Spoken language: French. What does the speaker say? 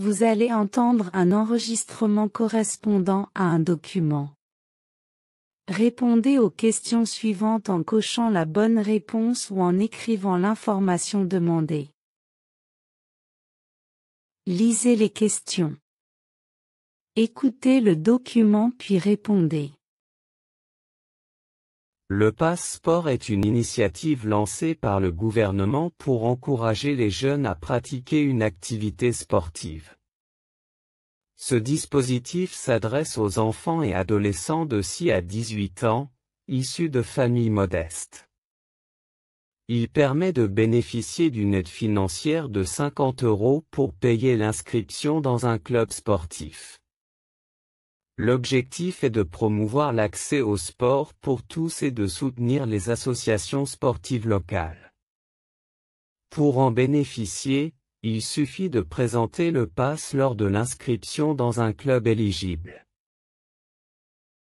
Vous allez entendre un enregistrement correspondant à un document. Répondez aux questions suivantes en cochant la bonne réponse ou en écrivant l'information demandée. Lisez les questions. Écoutez le document puis répondez. Le Passeport est une initiative lancée par le gouvernement pour encourager les jeunes à pratiquer une activité sportive. Ce dispositif s'adresse aux enfants et adolescents de 6 à 18 ans, issus de familles modestes. Il permet de bénéficier d'une aide financière de 50 euros pour payer l'inscription dans un club sportif. L'objectif est de promouvoir l'accès au sport pour tous et de soutenir les associations sportives locales. Pour en bénéficier, il suffit de présenter le pass lors de l'inscription dans un club éligible.